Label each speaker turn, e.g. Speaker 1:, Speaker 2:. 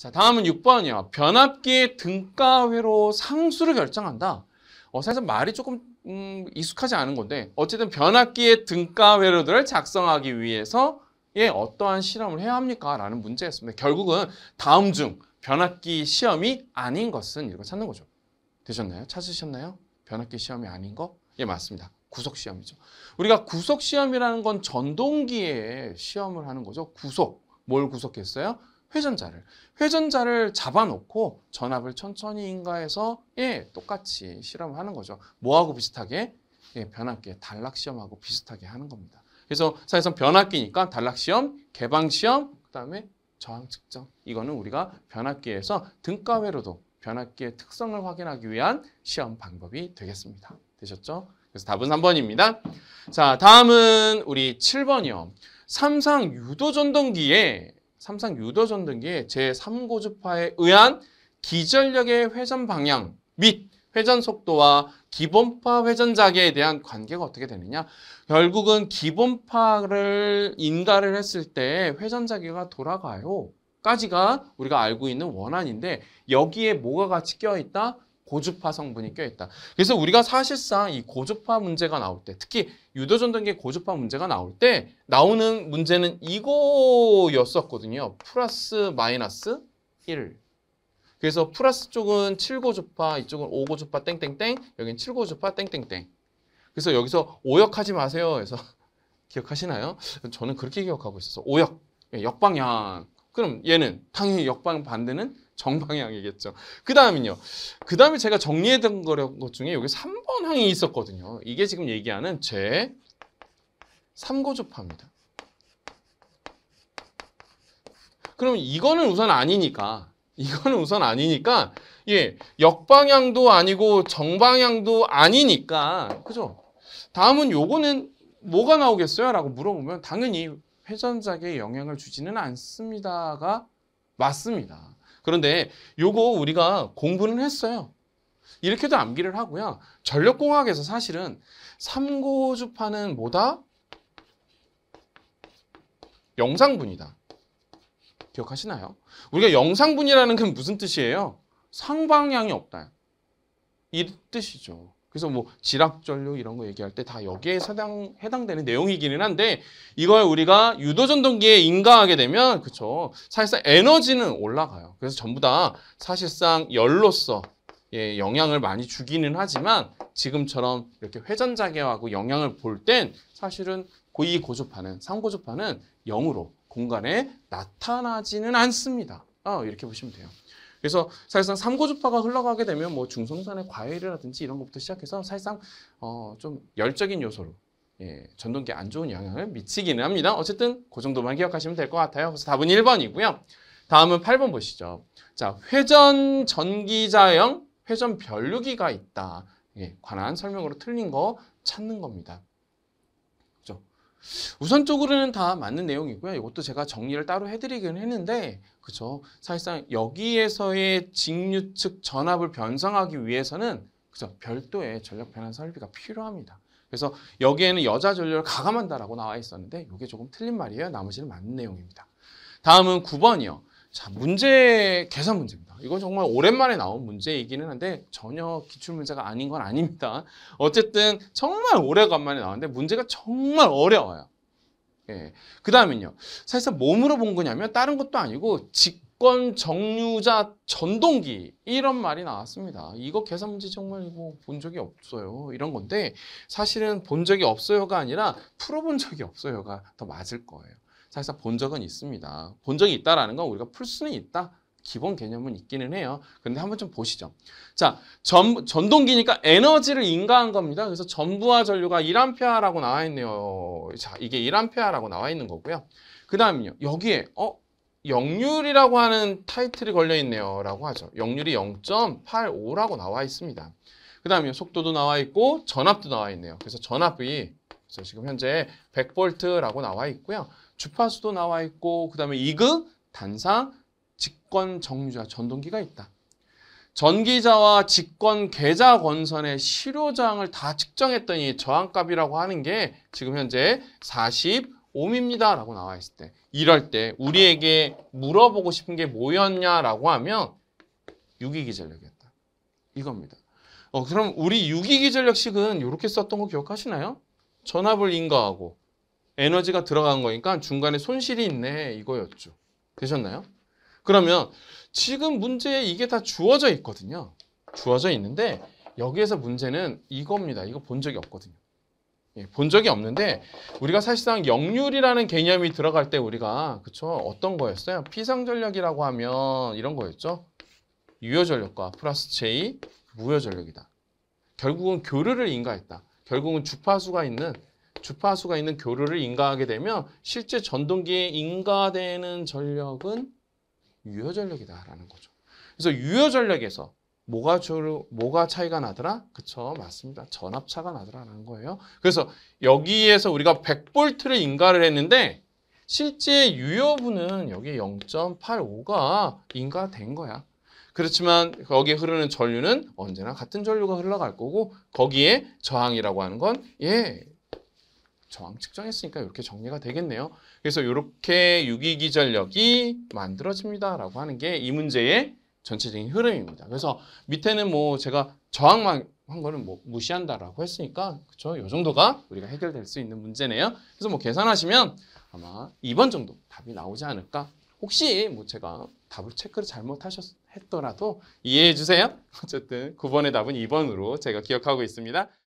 Speaker 1: 자, 다음은 6번이요. 변압기의 등가회로 상수를 결정한다. 어, 사실 말이 조금 음, 익숙하지 않은 건데 어쨌든 변압기의 등가회로들을 작성하기 위해서 예, 어떠한 실험을 해야 합니까? 라는 문제였습니다. 결국은 다음 중 변압기 시험이 아닌 것은 이걸 찾는 거죠. 되셨나요? 찾으셨나요? 변압기 시험이 아닌 거? 예, 맞습니다. 구속 시험이죠. 우리가 구속 시험이라는 건 전동기에 시험을 하는 거죠. 구속. 뭘 구속했어요? 회전자를 회전자를 잡아놓고 전압을 천천히 인가해서 예 똑같이 실험하는 거죠. 뭐하고 비슷하게 예, 변압기에 단락 시험하고 비슷하게 하는 겁니다. 그래서 사회상 변압기니까 단락 시험, 개방 시험, 그다음에 저항 측정. 이거는 우리가 변압기에서 등가외로도 변압기의 특성을 확인하기 위한 시험 방법이 되겠습니다. 되셨죠? 그래서 답은 3번입니다. 자, 다음은 우리 7번이요. 삼상 유도 전동기에 삼상 유도 전등기 제3고주파에 의한 기전력의 회전 방향 및 회전 속도와 기본파 회전작에 자 대한 관계가 어떻게 되느냐 결국은 기본파를 인가를 했을 때 회전자기가 돌아가요 까지가 우리가 알고 있는 원안인데 여기에 뭐가 같이 껴있다? 고주파 성분이 껴있다. 그래서 우리가 사실상 이 고주파 문제가 나올 때, 특히 유도전등계 고주파 문제가 나올 때 나오는 문제는 이거였었거든요. 플러스 마이너스 1. 그래서 플러스 쪽은 7고주파, 이쪽은 5고주파 땡땡땡, 여기는 7고주파 땡땡땡. 그래서 여기서 오역하지 마세요. 그래서 기억하시나요? 저는 그렇게 기억하고 있어서 오역, 예, 역방향. 그럼 얘는 당연히 역방 반대는 정방향이겠죠. 그 다음은요. 그 다음에 제가 정리해둔 것 중에 여기 3번 항이 있었거든요. 이게 지금 얘기하는 제3고조파입니다 그럼 이거는 우선 아니니까 이거는 우선 아니니까 예 역방향도 아니고 정방향도 아니니까 그죠? 다음은 요거는 뭐가 나오겠어요? 라고 물어보면 당연히 회전작에 영향을 주지는 않습니다가 맞습니다. 그런데 요거 우리가 공부는 했어요. 이렇게도 암기를 하고요. 전력공학에서 사실은 삼고주파는 뭐다? 영상분이다. 기억하시나요? 우리가 영상분이라는 건 무슨 뜻이에요? 상방향이 없다. 이 뜻이죠. 그래서 뭐 지락전류 이런 거 얘기할 때 다 여기에 해당, 해당되는 내용이기는 한데 이걸 우리가 유도전동기에 인가하게 되면 그쵸 사실상 에너지는 올라가요. 그래서 전부 다 사실상 열로서 예, 영향을 많이 주기는 하지만 지금처럼 이렇게 회전자계하고 영향을 볼 땐 사실은 고이고조파는 3고조파는 0으로 공간에 나타나지는 않습니다. 어, 이렇게 보시면 돼요. 그래서 사실상 삼고주파가 흘러가게 되면 뭐 중성산의 과열이라든지 이런 것부터 시작해서 사실상 어, 좀 열적인 요소로 예, 전동기 안 좋은 영향을 미치기는 합니다. 어쨌든 그 정도만 기억하시면 될 것 같아요. 그래서 답은 1번이고요. 다음은 8번 보시죠. 자, 회전 전기자형 회전 변류기가 있다. 예, 관한 설명으로 틀린 거 찾는 겁니다. 우선적으로는 다 맞는 내용이고요. 이것도 제가 정리를 따로 해드리긴 했는데, 그죠. 사실상 여기에서의 직류측 전압을 변상하기 위해서는, 그죠. 별도의 전력 변환 설비가 필요합니다. 그래서 여기에는 여자 전류를 가감한다라고 나와 있었는데, 이게 조금 틀린 말이에요. 나머지는 맞는 내용입니다. 다음은 9번이요. 자, 문제, 계산 문제입니다. 이건 정말 오랜만에 나온 문제이기는 한데 전혀 기출 문제가 아닌 건 아닙니다. 어쨌든 정말 오래간만에 나왔는데 문제가 정말 어려워요. 예. 그 다음은요. 사실상 몸으로 본 거냐면 다른 것도 아니고 직권 정류자 전동기 이런 말이 나왔습니다. 이거 계산 문제 정말 이거 본 적이 없어요. 이런 건데 사실은 본 적이 없어요가 아니라 풀어본 적이 없어요가 더 맞을 거예요. 사실상 본 적은 있습니다. 본 적이 있다라는 건 우리가 풀 수는 있다. 기본 개념은 있기는 해요. 근데 한번 좀 보시죠. 자, 전, 전동기니까 에너지를 인가한 겁니다. 그래서 전부와 전류가 1A라고 나와 있네요. 자, 이게 1A라고 나와 있는 거고요. 그다음에요 여기에 어 역률이라고 하는 타이틀이 걸려 있네요. 라고 하죠. 역률이 0.85라고 나와 있습니다. 그 다음에 속도도 나와 있고 전압도 나와 있네요. 그래서 전압이 그래서 지금 현재 100V라고 나와 있고요. 주파수도 나와 있고 그 다음에 이극, 단상, 직권 정류자 전동기가 있다. 전기자와 직권 계좌 권선의 실효저항을 다 측정했더니 저항값이라고 하는 게 지금 현재 45입니다. 라고 나와 있을 때 이럴 때 우리에게 물어보고 싶은 게 뭐였냐라고 하면 유기기전력이었다. 이겁니다. 어, 그럼 우리 유기기전력식은 이렇게 썼던 거 기억하시나요? 전압을 인가하고 에너지가 들어간 거니까 중간에 손실이 있네 이거였죠. 되셨나요? 그러면 지금 문제에 이게 다 주어져 있거든요. 주어져 있는데 여기에서 문제는 이겁니다. 이거 본 적이 없거든요. 예, 본 적이 없는데 우리가 사실상 역률이라는 개념이 들어갈 때 우리가 그쵸 어떤 거였어요? 피상전력이라고 하면 이런 거였죠. 유효전력과 플러스 J 무효전력이다. 결국은 교류를 인가했다. 결국은 주파수가 있는 주파수가 있는 교류를 인가하게 되면 실제 전동기에 인가되는 전력은 유효 전력이다라는 거죠. 그래서 유효 전력에서 뭐가 주로 뭐가 차이가 나더라? 그쵸 맞습니다. 전압차가 나더라라는 거예요. 그래서 여기에서 우리가 100볼트를 인가를 했는데 실제 유효분은 여기 0.85가 인가된 거야. 그렇지만 거기에 흐르는 전류는 언제나 같은 전류가 흘러갈 거고 거기에 저항이라고 하는 건 예, 저항 측정했으니까 이렇게 정리가 되겠네요. 그래서 이렇게 유기기전력이 만들어집니다라고 하는 게 이 문제의 전체적인 흐름입니다. 그래서 밑에는 뭐 제가 저항만 한 거는 뭐 무시한다라고 했으니까 그렇죠. 이 정도가 우리가 해결될 수 있는 문제네요. 그래서 뭐 계산하시면 아마 2번 정도 답이 나오지 않을까. 혹시 뭐 제가 답을 체크를 잘못하셨더라도 이해해 주세요. 어쨌든 9번의 답은 2번으로 제가 기억하고 있습니다.